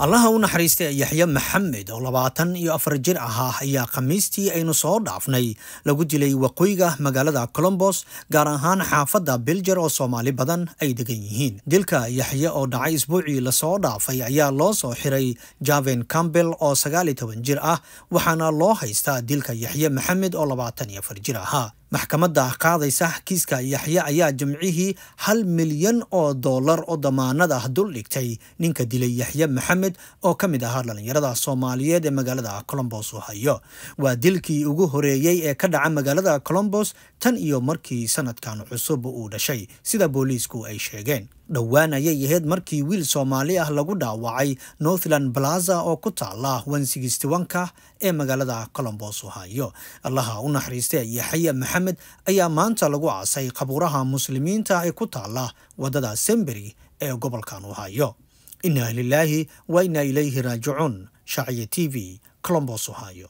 allaha u naxariistay yaxye maxamed oo labaatan iyo afar jir ahaa ayaa khamiistii aynu soo dhaafnay lagu dilay waqooyiga magaalada colombos gaar ahaan xaafadda biljar oo soomaali badan ay degan yihiin dilka yaxye oo dhacay isbuucii lasoo dhaafay ayaa loo soo xiray javen campbell oo sagaal iyo toban jir ah waxaana loo haystaa dilka yaxye maxamed oo labaatan iyo afar jir ahaa maxkamadda qaadaysa kiiska yaxye ayaa jimcihii hal milyan oo dollar oo damaanad ah dul dhigtay ninka dilay yaxye maxamed mid oo ka mid ahaa dhallinyarada soomaaliyeed ee magaalada colombos u hayo waa dilkii ugu horeeyey ee ka dhaca magaalada colombos tan iyo markii sanadkan cusub uu dhashay sida booliisku ay sheegeen dhowaan ayay ahayd markii wiil soomaali ah lagu dhaawacay northland blaza oo ku taala wansigistiwanka ee magaalada colombos ohio allaha u naxariistay yaxya maxamed ayaa maanta lagu aasay qabuuraha muslimiinta ee ku taala wadada sembery ee gobolkan ohio inaa lilaahi wa inaa ilayhi raajicuun shaaciya t v colombos ohaayo